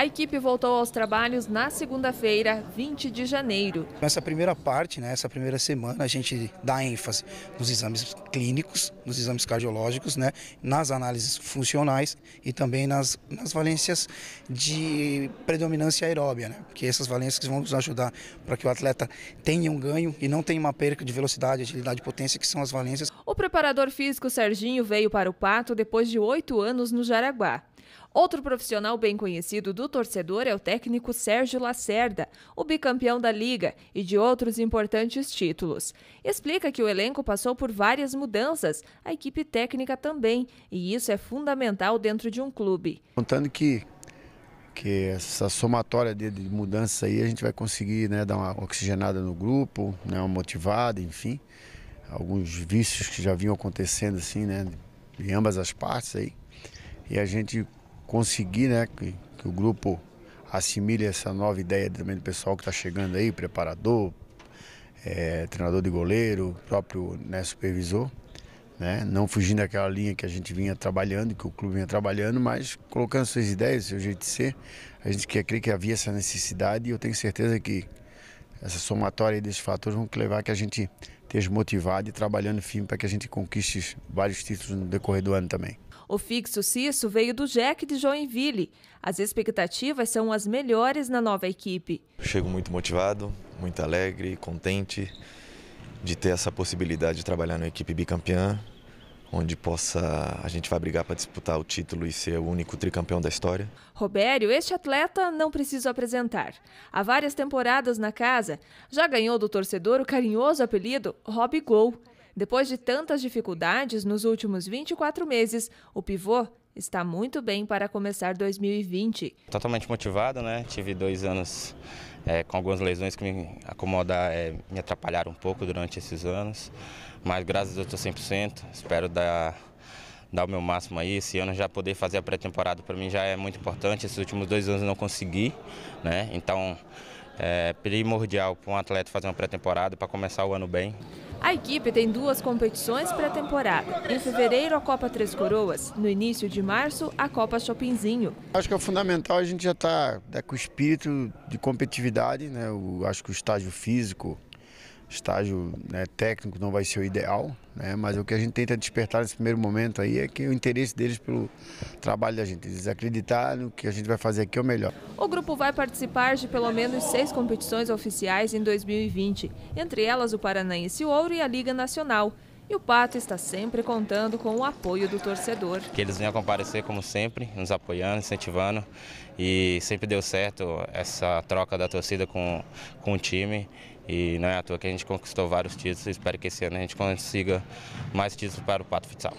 A equipe voltou aos trabalhos na segunda-feira, 20 de janeiro. Nessa primeira parte, né, essa primeira semana, a gente dá ênfase nos exames clínicos, nos exames cardiológicos, né, nas análises funcionais e também nas, nas valências de predominância aeróbia, né, porque essas valências vão nos ajudar para que o atleta tenha um ganho e não tenha uma perca de velocidade, agilidade e potência, que são as valências. O preparador físico Serginho veio para o Pato depois de oito anos no Jaraguá. Outro profissional bem conhecido do torcedor é o técnico Sérgio Lacerda, o bicampeão da Liga e de outros importantes títulos. Explica que o elenco passou por várias mudanças, a equipe técnica também, e isso é fundamental dentro de um clube. Contando que que essa somatória de, de mudanças aí a gente vai conseguir né, dar uma oxigenada no grupo, né, uma motivada, enfim. Alguns vícios que já vinham acontecendo assim, né, em ambas as partes aí. E a gente conseguir né, que, que o grupo assimile essa nova ideia também do pessoal que está chegando aí, preparador, é, treinador de goleiro, próprio né, supervisor. Né? Não fugindo daquela linha que a gente vinha trabalhando, que o clube vinha trabalhando, mas colocando suas ideias, seu jeito de ser. A gente quer crer que havia essa necessidade e eu tenho certeza que essa somatória desses fatores vão levar que a gente esteja motivado e trabalhando firme para que a gente conquiste vários títulos no decorrer do ano também. O fixo Cisso veio do Jack de Joinville. As expectativas são as melhores na nova equipe. Chego muito motivado, muito alegre, contente de ter essa possibilidade de trabalhar na equipe bicampeã, onde possa a gente vai brigar para disputar o título e ser o único tricampeão da história. Robério, este atleta não preciso apresentar. Há várias temporadas na casa, já ganhou do torcedor o carinhoso apelido Rob Gol. Depois de tantas dificuldades nos últimos 24 meses, o pivô está muito bem para começar 2020. Totalmente motivado, né? Tive dois anos é, com algumas lesões que me acomodar, é, me atrapalharam um pouco durante esses anos, mas graças a Deus estou 100%. Espero dar dar o meu máximo aí. Esse ano já poder fazer a pré-temporada para mim já é muito importante. Esses últimos dois anos não consegui, né? Então é primordial para um atleta fazer uma pré-temporada para começar o ano bem. A equipe tem duas competições pré-temporada. Em fevereiro, a Copa Três Coroas. No início de março, a Copa Shoppingzinho. Acho que é fundamental a gente já estar tá, tá, com o espírito de competitividade, né? O, acho que o estágio físico, estágio né, técnico não vai ser o ideal, né, mas o que a gente tenta despertar nesse primeiro momento aí é que o interesse deles pelo trabalho da gente, eles acreditarem que a gente vai fazer aqui é o melhor. O grupo vai participar de pelo menos seis competições oficiais em 2020, entre elas o Paranaense Ouro e a Liga Nacional. E o Pato está sempre contando com o apoio do torcedor. Que eles venham comparecer como sempre, nos apoiando, incentivando. E sempre deu certo essa troca da torcida com, com o time. E não é à toa que a gente conquistou vários títulos. Espero que esse ano a gente consiga mais títulos para o Pato Futsal.